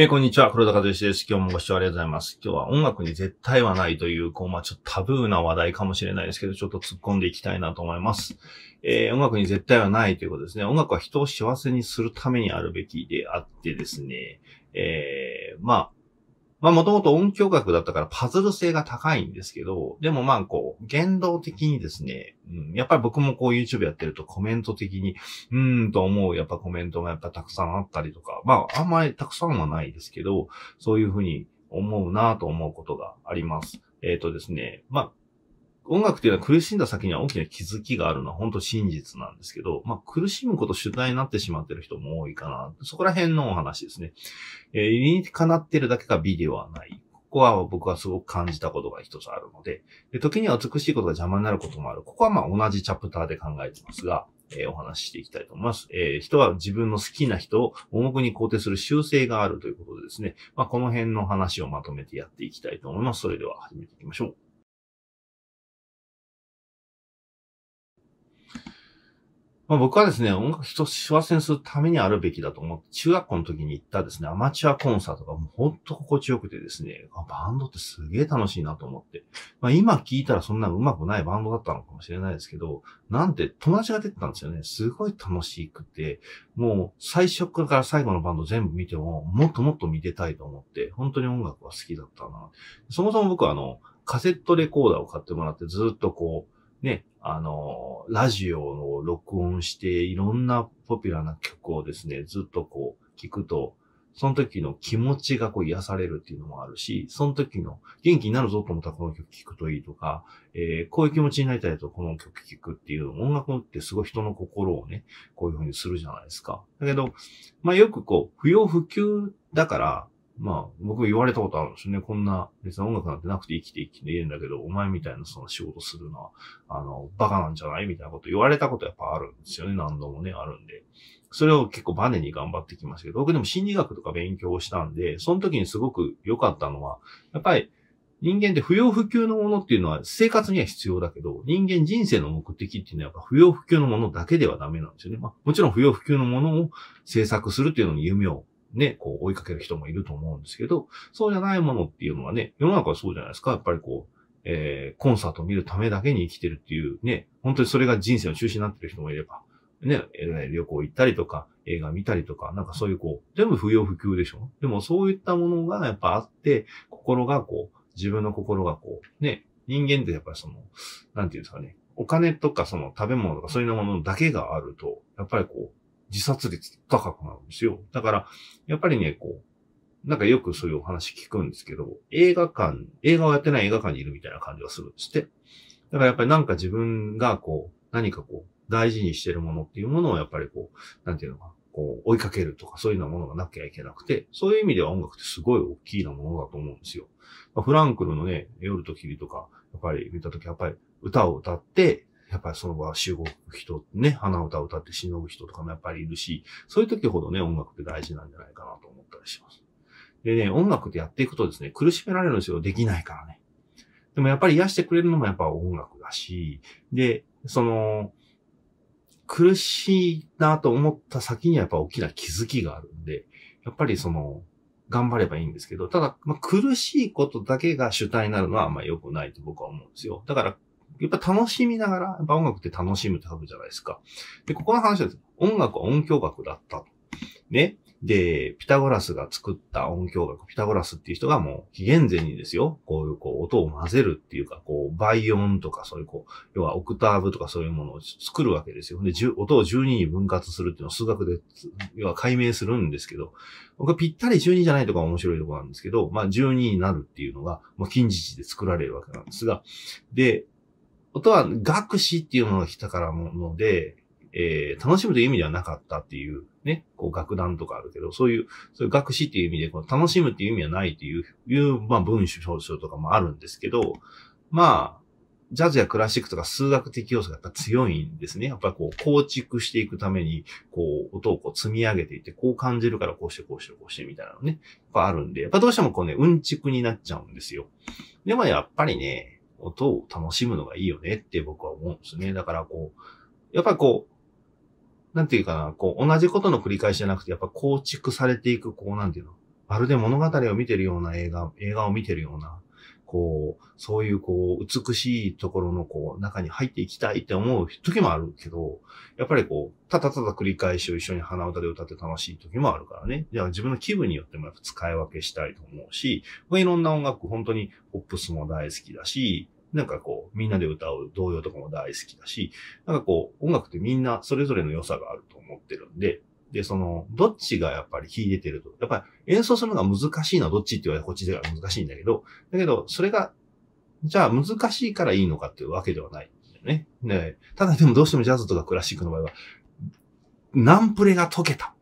えー、こんにちは。黒田和義です。今日もご視聴ありがとうございます。今日は音楽に絶対はないという、こう、まあ、ちょっとタブーな話題かもしれないですけど、ちょっと突っ込んでいきたいなと思います。えー、音楽に絶対はないということですね。音楽は人を幸せにするためにあるべきであってですね、えー、まあ、まあもともと音響学だったからパズル性が高いんですけど、でもまあこう、言動的にですね、うん、やっぱり僕もこう YouTube やってるとコメント的に、うーんと思うやっぱコメントがやっぱたくさんあったりとか、まああんまりたくさんはないですけど、そういうふうに思うなと思うことがあります。えっ、ー、とですね、まあ音楽っていうのは苦しんだ先には大きな気づきがあるのは本当真実なんですけど、まあ苦しむこと主体になってしまってる人も多いかな。そこら辺のお話ですね。えー、理にかなってるだけか美ではない。ここは僕はすごく感じたことが一つあるのでで、時には美しいことが邪魔になることもある。ここはまあ同じチャプターで考えてますが、えー、お話ししていきたいと思います。えー、人は自分の好きな人を重くに肯定する習性があるということでですね、まあ、この辺の話をまとめてやっていきたいと思います。それでは始めていきましょう。まあ、僕はですね、音楽人を幸せにするためにあるべきだと思って、中学校の時に行ったですね、アマチュアコンサートがもうほんと心地よくてですね、バンドってすげえ楽しいなと思って。まあ、今聞いたらそんな上手くないバンドだったのかもしれないですけど、なんて友達が出てたんですよね。すごい楽しくて、もう最初から最後のバンド全部見ても、もっともっと見てたいと思って、本当に音楽は好きだったな。そもそも僕はあの、カセットレコーダーを買ってもらってずっとこう、ね、あの、ラジオを録音して、いろんなポピュラーな曲をですね、ずっとこう、聞くと、その時の気持ちがこう癒されるっていうのもあるし、その時の元気になるぞと思ったらこの曲聴くといいとか、えー、こういう気持ちになりたいとこの曲聴くっていう、音楽ってすごい人の心をね、こういう風にするじゃないですか。だけど、まあよくこう、不要不急だから、まあ、僕言われたことあるんですよね。こんな、別に音楽なんてなくて生きて生きているんだけど、お前みたいなその仕事するのは、あの、バカなんじゃないみたいなこと言われたことやっぱあるんですよね。何度もね、あるんで。それを結構バネに頑張ってきましたけど、僕でも心理学とか勉強したんで、その時にすごく良かったのは、やっぱり、人間って不要不急のものっていうのは生活には必要だけど、人間人生の目的っていうのはやっぱ不要不急のものだけではダメなんですよね。まあ、もちろん不要不急のものを制作するっていうのに夢をね、こう追いかける人もいると思うんですけど、そうじゃないものっていうのはね、世の中はそうじゃないですか。やっぱりこう、えー、コンサートを見るためだけに生きてるっていう、ね、本当にそれが人生の中心になってる人もいれば、ね、旅行行ったりとか、映画見たりとか、なんかそういうこう、全部不要不急でしょでもそういったものがやっぱあって、心がこう、自分の心がこう、ね、人間ってやっぱりその、なんていうんですかね、お金とかその食べ物とかそういうものだけがあると、やっぱりこう、自殺率高くなるんですよ。だから、やっぱりね、こう、なんかよくそういうお話聞くんですけど、映画館、映画をやってない映画館にいるみたいな感じがするんですって。だからやっぱりなんか自分がこう、何かこう、大事にしてるものっていうものをやっぱりこう、なんていうのか、こう、追いかけるとかそういうようなものがなきゃいけなくて、そういう意味では音楽ってすごい大きいなものだと思うんですよ。フランクルのね、夜と霧とか、やっぱり見たときやっぱり歌を歌って、やっぱりその場集合人、ね、鼻歌を歌って忍ぶ人とかもやっぱりいるし、そういう時ほどね、音楽って大事なんじゃないかなと思ったりします。でね、音楽ってやっていくとですね、苦しめられるんですよ。できないからね。でもやっぱり癒してくれるのもやっぱ音楽だし、で、その、苦しいなと思った先にはやっぱ大きな気づきがあるんで、やっぱりその、頑張ればいいんですけど、ただ、まあ、苦しいことだけが主体になるのはあんま良くないと僕は思うんですよ。だから、やっぱ楽しみながら、やっぱ音楽って楽しむって書くじゃないですか。で、ここの話です。音楽は音響学だった。ね。で、ピタゴラスが作った音響学、ピタゴラスっていう人がもう紀元前にですよ、こういうこう音を混ぜるっていうか、こう倍音とかそういうこう、要はオクターブとかそういうものを作るわけですよ。で、音を12に分割するっていうのを数学で、要は解明するんですけど、僕はぴったり12じゃないとか面白いところなんですけど、まあ12になるっていうのが、まあ近似値で作られるわけなんですが、で、音とは学士っていうものが来たからもので、えー、楽しむという意味ではなかったっていう、ね、こう楽団とかあるけど、そういう、そういう学士っていう意味で、この楽しむっていう意味はないっていう、いう、まあ文章書とかもあるんですけど、まあ、ジャズやクラシックとか数学的要素がやっぱ強いんですね。やっぱこう構築していくために、こう音をこう積み上げていって、こう感じるからこうしてこうしてこうしてみたいなのね、やっぱあるんで、やっぱどうしてもこうね、うんちくになっちゃうんですよ。でもやっぱりね、音を楽しむのがいいよねって僕は思うんですね。だからこう、やっぱりこう、なんていうかな、こう、同じことの繰り返しじゃなくて、やっぱ構築されていく、こう、なんていうの、まるで物語を見てるような映画、映画を見てるような、こう、そういうこう、美しいところのこう、中に入っていきたいって思う時もあるけど、やっぱりこう、ただただ繰り返しを一緒に鼻歌で歌って楽しい時もあるからね。じゃあ自分の気分によってもやっぱ使い分けしたいと思うし、いろんな音楽、本当にポップスも大好きだし、なんかこう、みんなで歌う童謡とかも大好きだし、なんかこう、音楽ってみんなそれぞれの良さがあると思ってるんで、で、その、どっちがやっぱり秀でてると。やっぱり演奏するのが難しいのはどっちって言われたらこっちでは難しいんだけど、だけど、それが、じゃあ難しいからいいのかっていうわけではないんだよね。ねただでもどうしてもジャズとかクラシックの場合は、ナンプレが解けた。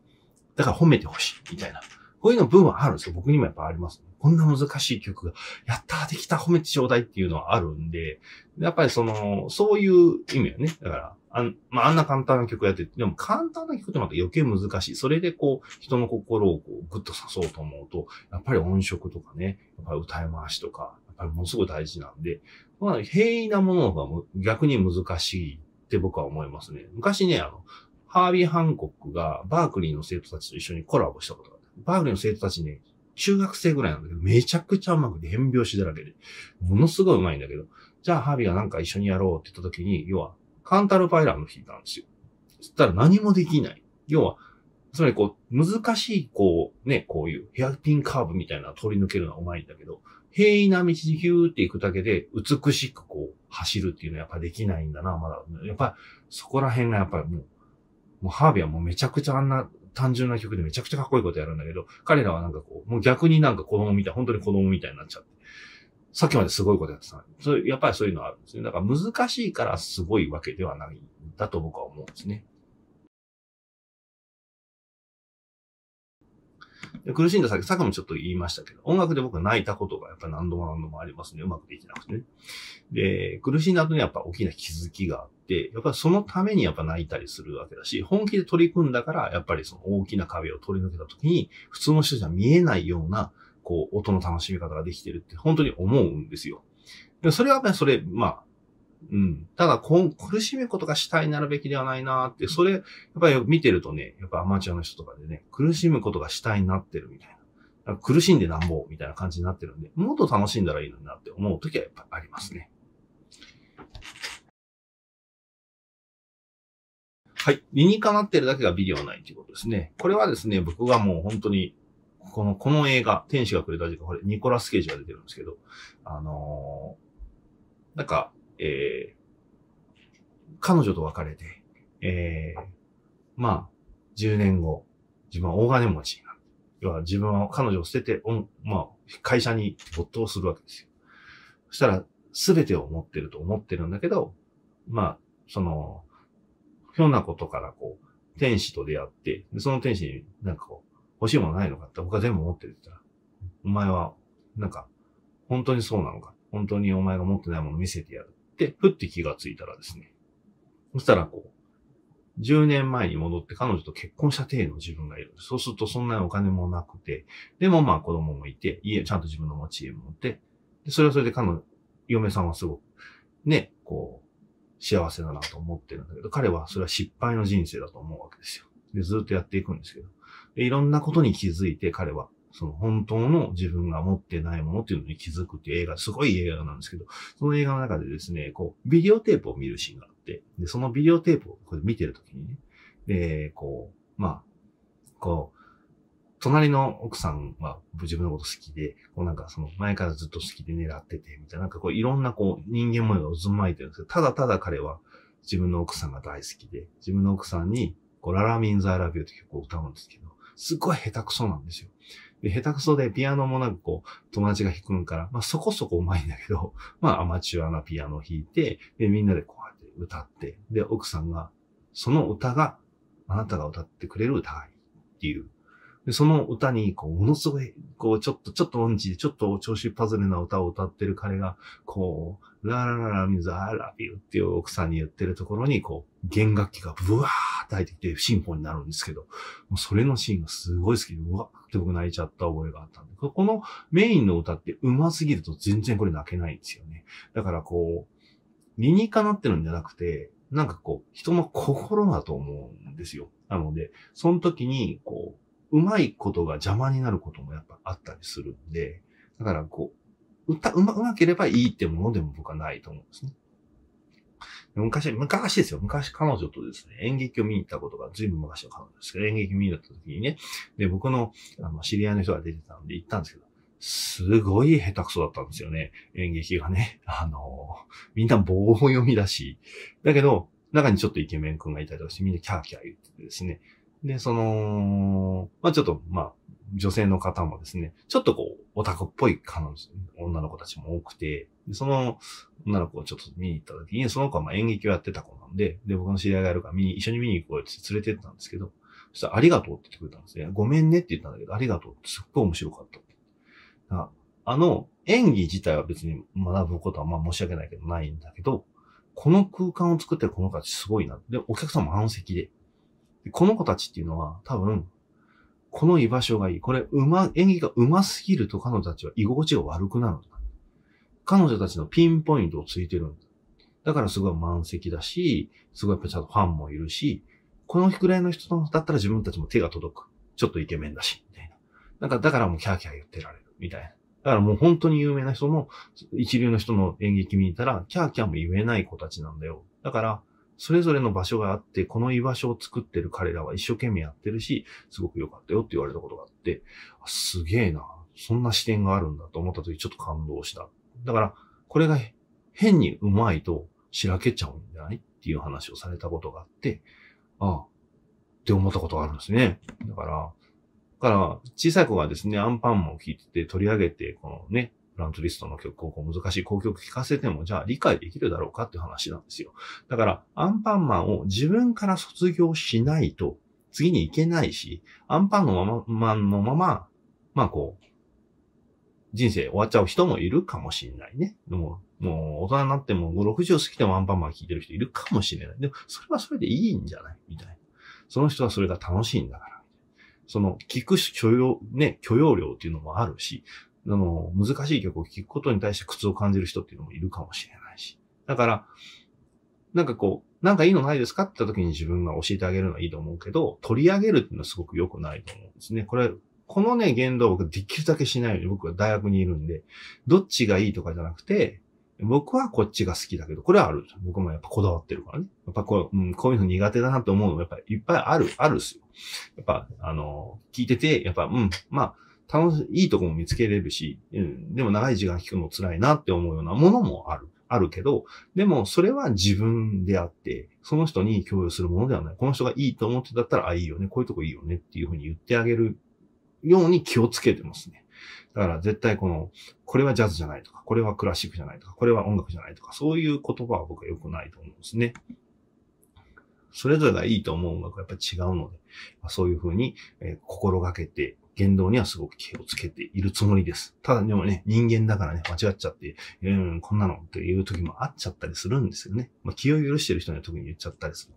だから褒めてほしい、みたいな。こういうの分はあるんですよ。僕にもやっぱあります、こんな難しい曲が、やったーできた褒めてちょうだいっていうのはあるんで、やっぱりその、そういう意味よね。だから、あん、まあ、あんな簡単な曲やってて、でも簡単な曲ってまた余計難しい。それでこう、人の心をこう、ぐっと刺そうと思うと、やっぱり音色とかね、やっぱり歌い回しとか、やっぱりものすごい大事なんで、まあ、平易なものが逆に難しいって僕は思いますね。昔ね、あの、ハービー・ハンコックがバークリーの生徒たちと一緒にコラボしたことがバーグリーの生徒たちね、中学生ぐらいなんだけど、めちゃくちゃうまくて変拍子だらけで、ものすごいうまいんだけど、じゃあハービーがなんか一緒にやろうって言った時に、要は、カンタルパイラーの日なんですよ。そしたら何もできない。要は、つまりこう、難しい、こう、ね、こういうヘアピンカーブみたいな取り抜けるのはうまいんだけど、平易な道にヒューっていくだけで、美しくこう、走るっていうのはやっぱできないんだな、まだ。やっぱ、そこら辺がやっぱりもう、もうハービーはもうめちゃくちゃあんな単純な曲でめちゃくちゃかっこいいことやるんだけど、彼らはなんかこう、もう逆になんか子供みたい、本当に子供みたいになっちゃって。さっきまですごいことやってたそう、やっぱりそういうのはあるんですね。だから難しいからすごいわけではないんだと僕は思うんですね。苦しんだ先、さっきもちょっと言いましたけど、音楽で僕は泣いたことがやっぱ何度も何度もありますね。うまくできなくてね。で、苦しんだ後にやっぱ大きな気づきがあっ、やっぱりそのためにやっぱ泣いたりするわけだし、本気で取り組んだから、やっぱりその大きな壁を取り抜けた時に、普通の人じゃ見えないような、こう、音の楽しみ方ができてるって本当に思うんですよ。でそれはやっぱりそれ、まあ、うん。ただ、こ苦しむことが主体になるべきではないなって、それ、やっぱり見てるとね、やっぱアマチュアの人とかでね、苦しむことが主体になってるみたいな。苦しんでなんぼ、みたいな感じになってるんで、もっと楽しんだらいいのになって思う時はやっぱありますね。はい。理にかなってるだけがビデオないっいうことですね。これはですね、僕がもう本当に、この、この映画、天使がくれた時間、これ、ニコラス・ケイジが出てるんですけど、あのー、なんか、えー、彼女と別れて、えー、まあ、10年後、自分は大金持ちになる。要は自分は彼女を捨てて、まあ、会社に没頭するわけですよ。そしたら、すべてを持ってると思ってるんだけど、まあ、その、ひょんなことからこう、天使と出会って、その天使になんかこう、欲しいものないのかって僕は全部持ってるって言ったら、お前は、なんか、本当にそうなのか本当にお前が持ってないもの見せてやるって、ふって気がついたらですね。そしたらこう、10年前に戻って彼女と結婚した体の自分がいる。そうするとそんなにお金もなくて、でもまあ子供もいて、家、ちゃんと自分の持ち家も持って、でそれはそれで彼女、嫁さんはすごく、ね、こう、幸せだなと思ってるんだけど、彼はそれは失敗の人生だと思うわけですよ。で、ずっとやっていくんですけど。で、いろんなことに気づいて、彼は、その本当の自分が持ってないものっていうのに気づくっていう映画、すごい映画なんですけど、その映画の中でですね、こう、ビデオテープを見るシーンがあって、で、そのビデオテープをこれ見てるときにね、で、こう、まあ、こう、隣の奥さんは自分のこと好きで、こうなんかその前からずっと好きで狙ってて、みたいな、なんかこういろんなこう人間模様が渦巻いてるんですけど、ただただ彼は自分の奥さんが大好きで、自分の奥さんに、こうララミンズ・アラビューって曲を歌うんですけど、すっごい下手くそなんですよ。で、下手くそで、ピアノもなんかこう、友達が弾くんから、まあそこそこ上手いんだけど、まあアマチュアなピアノを弾いて、で、みんなでこうやって歌って、で、奥さんが、その歌が、あなたが歌ってくれる歌いっていうで、その歌に、こう、ものすごい、こう、ちょっと、ちょっと音痴で、ちょっと調子パズルな歌を歌ってる彼が、こう、ララララミズ、I ラビューっていう奥さんに言ってるところに、こう、弦楽器がブワーって入ってきて、進歩になるんですけど、もうそれのシーンがすごい好きで、うわーって僕泣いちゃった覚えがあったんで、このメインの歌って上手すぎると全然これ泣けないんですよね。だからこう、身にかなってるんじゃなくて、なんかこう、人の心だと思うんですよ。なので、その時に、こう、うまいことが邪魔になることもやっぱあったりするんで、だからこう、歌、うま、うまければいいってものでも僕はないと思うんですね。昔、昔ですよ。昔彼女とですね、演劇を見に行ったことが、ずいぶん昔の彼女ですけど、演劇見に行った時にね、で、僕のあの知り合いの人が出てたんで行ったんですけど、すごい下手くそだったんですよね。演劇がね。あのー、みんな棒読みだし。だけど、中にちょっとイケメン君がいたりとかして、みんなキャーキャー言っててですね。で、その、まあちょっと、まあ女性の方もですね、ちょっとこう、オタクっぽい彼女、女の子たちも多くて、その女の子をちょっと見に行った時に、その子はまあ演劇をやってた子なんで、で、僕の知り合いがいるから見に、一緒に見に行こうって連れてったんですけど、そしたらありがとうって言ってくれたんですね。ごめんねって言ったんだけど、ありがとうってすっごい面白かった。あの、演技自体は別に学ぶことはまあ申し訳ないけどないんだけど、この空間を作ってるこの子たちすごいな。で、お客さんも満席で。この子たちっていうのは多分、この居場所がいい。これ、うま、演技が上手すぎると彼女たちは居心地が悪くなる。彼女たちのピンポイントをついてるんだ。だからすごい満席だし、すごいやっぱちゃんとファンもいるし、このくらいの人だったら自分たちも手が届く。ちょっとイケメンだし、みたいな。なんか、だからもうキャーキャー言ってられる、みたいな。だからもう本当に有名な人の、一流の人の演劇見に行ったら、キャーキャーも言えない子たちなんだよ。だから、それぞれの場所があって、この居場所を作ってる彼らは一生懸命やってるし、すごく良かったよって言われたことがあって、すげえな。そんな視点があるんだと思った時ちょっと感動した。だから、これが変にうまいとしらけちゃうんじゃないっていう話をされたことがあって、ああ、って思ったことがあるんですね。だから、だから、小さい子がですね、アンパンマンを聞いてて取り上げて、このね、ブラントリストの曲をこう難しい公曲聴かせても、じゃあ理解できるだろうかっていう話なんですよ。だから、アンパンマンを自分から卒業しないと、次に行けないし、アンパンのまま、のまま、まあこう、人生終わっちゃう人もいるかもしれないね。でも、もう大人になっても60過ぎてもアンパンマン聴いてる人いるかもしれない。でも、それはそれでいいんじゃないみたいな。その人はそれが楽しいんだから。その、聞く所要、ね、許容量っていうのもあるし、あの、難しい曲を聴くことに対して苦痛を感じる人っていうのもいるかもしれないし。だから、なんかこう、なんかいいのないですかって言った時に自分が教えてあげるのはいいと思うけど、取り上げるっていうのはすごく良くないと思うんですね。これ、このね、言動を僕できるだけしないように僕は大学にいるんで、どっちがいいとかじゃなくて、僕はこっちが好きだけど、これはある。僕もやっぱこだわってるからね。やっぱこう、うん、こういうの苦手だなと思うのもやっぱいっぱいある、あるっすよ。やっぱ、あの、聞いてて、やっぱ、うん、まあ、楽しい、いいとこも見つけれるし、うん、でも長い時間聞くの辛いなって思うようなものもある。あるけど、でもそれは自分であって、その人に共有するものではない。この人がいいと思ってだったら、あ、いいよね、こういうとこいいよねっていうふうに言ってあげるように気をつけてますね。だから絶対この、これはジャズじゃないとか、これはクラシックじゃないとか、これは音楽じゃないとか、そういう言葉は僕は良くないと思うんですね。それぞれがいいと思う音楽はやっぱり違うので、そういうふうに心がけて言動にはすごく気をつけているつもりです。ただでもね、人間だからね、間違っちゃって、うん、こんなのっていう時もあっちゃったりするんですよね。まあ、気を許してる人には特に言っちゃったりする。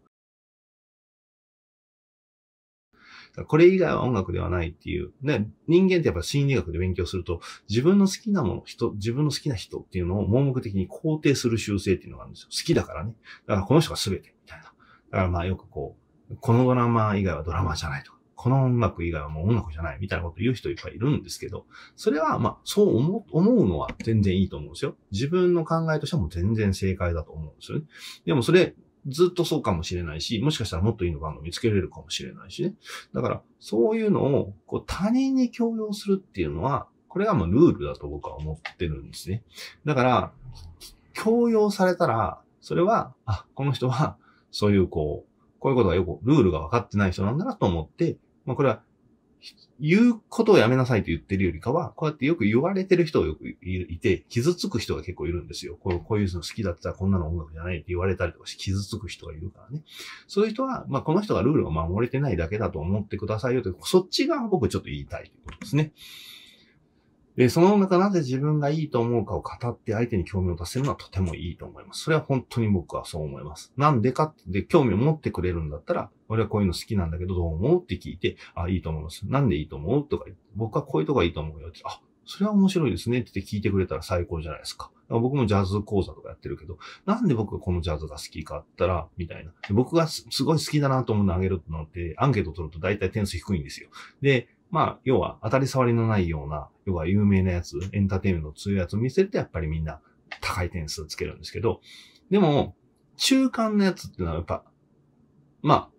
これ以外は音楽ではないっていう。ね、人間ってやっぱ心理学で勉強すると、自分の好きなもの、人、自分の好きな人っていうのを盲目的に肯定する習性っていうのがあるんですよ。好きだからね。だからこの人が全てみたいな。だからまあよくこう、このドラマ以外はドラマじゃないとか。この音楽以外はもう音楽じゃないみたいなこと言う人いっぱいいるんですけど、それはまあそう思うのは全然いいと思うんですよ。自分の考えとしても全然正解だと思うんですよね。でもそれずっとそうかもしれないし、もしかしたらもっといいのが見つけれるかもしれないしね。だから、そういうのを、こう、他人に強要するっていうのは、これがもうルールだと僕は思ってるんですね。だから、強要されたら、それは、あ、この人は、そういうこう、こういうことがよく、ルールが分かってない人なんだなと思って、まあこれは、言うことをやめなさいと言ってるよりかは、こうやってよく言われてる人をよくいて、傷つく人が結構いるんですよ。こうこういうの好きだったらこんなの音楽じゃないって言われたりとかして傷つく人がいるからね。そういう人は、まあこの人がルールを守れてないだけだと思ってくださいよと、そっち側僕ちょっと言いたいということですね。えその中なぜ自分がいいと思うかを語って相手に興味を出せるのはとてもいいと思います。それは本当に僕はそう思います。なんでかって、興味を持ってくれるんだったら、俺はこういうの好きなんだけどどう思うって聞いて、あ、いいと思います。なんでいいと思うとか言って、僕はこういうとこがいいと思うよって、あ、それは面白いですねって聞いてくれたら最高じゃないですか。僕もジャズ講座とかやってるけど、なんで僕がこのジャズが好きかあったら、みたいな。僕がすごい好きだなと思うのあげるのって、アンケート取ると大体点数低いんですよ。で、まあ、要は当たり障りのないような、要は有名なやつ、エンターテイメントの強いやつを見せるとやっぱりみんな高い点数つけるんですけど、でも、中間のやつってのはやっぱ、まあ、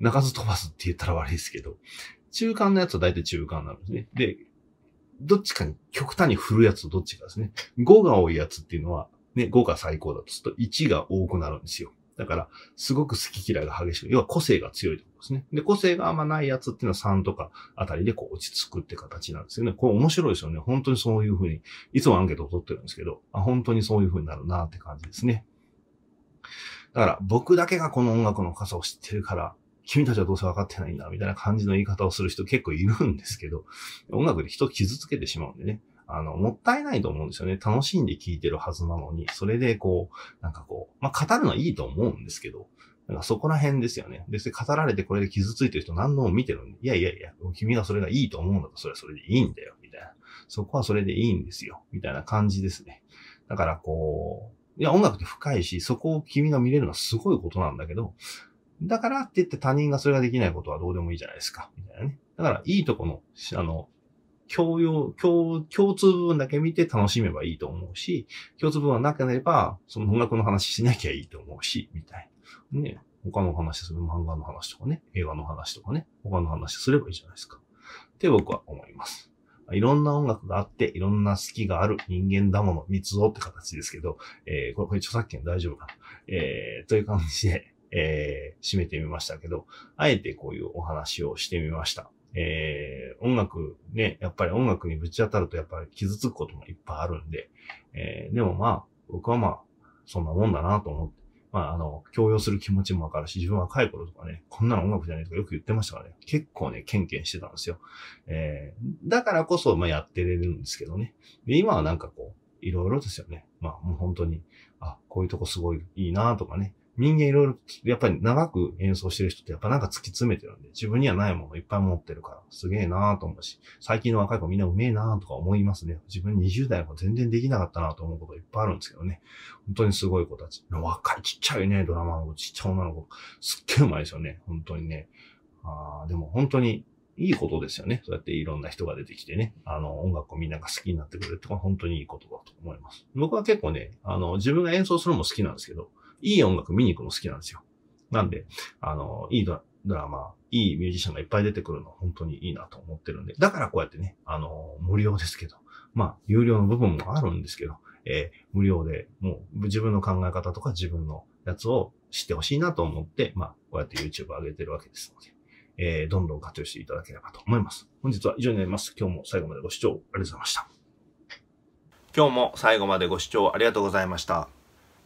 泣かず飛ばすって言ったら悪いですけど、中間のやつは大体中間なんですね。で、どっちかに、極端に振るやつとどっちかですね。5が多いやつっていうのは、ね、5が最高だとすると1が多くなるんですよ。だから、すごく好き嫌いが激しく、要は個性が強いと。ですね。で、個性があんまないやつっていうのは3とかあたりでこう落ち着くって形なんですよね。これ面白いですよね。本当にそういうふうに、いつもアンケートを取ってるんですけど、あ本当にそういうふうになるなって感じですね。だから僕だけがこの音楽の傘を知ってるから、君たちはどうせ分かってないんだ、みたいな感じの言い方をする人結構いるんですけど、音楽で人を傷つけてしまうんでね。あの、もったいないと思うんですよね。楽しんで聴いてるはずなのに、それでこう、なんかこう、まあ、語るのはいいと思うんですけど、なんかそこら辺ですよね。別に語られてこれで傷ついてる人何度も見てるんで、いやいやいや、君がそれがいいと思うんだとらそれはそれでいいんだよ、みたいな。そこはそれでいいんですよ、みたいな感じですね。だからこう、いや、音楽って深いし、そこを君が見れるのはすごいことなんだけど、だからって言って他人がそれができないことはどうでもいいじゃないですか、みたいなね。だから、いいとこの、あの、共用、共、共通部分だけ見て楽しめばいいと思うし、共通部分はなければ、その音楽の話しなきゃいいと思うし、みたいな。ね、他の話する、漫画の話とかね、映画の話とかね、他の話すればいいじゃないですか。って僕は思います。いろんな音楽があって、いろんな好きがある人間だもの、密造って形ですけど、えー、これ、これ著作権大丈夫かなえー、という感じで、えー、締めてみましたけど、あえてこういうお話をしてみました。えー、音楽ね、やっぱり音楽にぶち当たるとやっぱり傷つくこともいっぱいあるんで、えー、でもまあ、僕はまあ、そんなもんだなと思って、まあ、あの、強要する気持ちもわかるし、自分は若い頃とかね、こんなの音楽じゃないとかよく言ってましたからね、結構ね、ケンケンしてたんですよ。えー、だからこそ、まあ、やってれるんですけどね。で、今はなんかこう、いろいろですよね。まあ、もう本当に、あ、こういうとこすごいいいなとかね、人間いろいろ、やっぱり長く演奏してる人ってやっぱなんか突き詰めてるんで、自分にはないものいっぱい持ってるから、すげえなぁと思うし、最近の若い子みんなうめえなぁとか思いますね。自分20代も全然できなかったなと思うこといっぱいあるんですけどね。本当にすごい子たち。若いちっちゃいね、ドラマのちっちゃい女の子。すっげえうまいですよね。本当にね。あでも本当にいいことですよね。そうやっていろんな人が出てきてね、あの、音楽をみんなが好きになってくれるってのは本当にいいことだと思います。僕は結構ね、あの、自分が演奏するのも好きなんですけど、いい音楽見に行くの好きなんですよ。なんで、あの、いいドラマ、いいミュージシャンがいっぱい出てくるのは本当にいいなと思ってるんで、だからこうやってね、あの、無料ですけど、まあ、有料の部分もあるんですけど、えー、無料で、もう自分の考え方とか自分のやつを知ってほしいなと思って、まあ、こうやって YouTube 上げてるわけですので、えー、どんどん活用していただければと思います。本日は以上になります。今日も最後までご視聴ありがとうございました。今日も最後までご視聴ありがとうございました。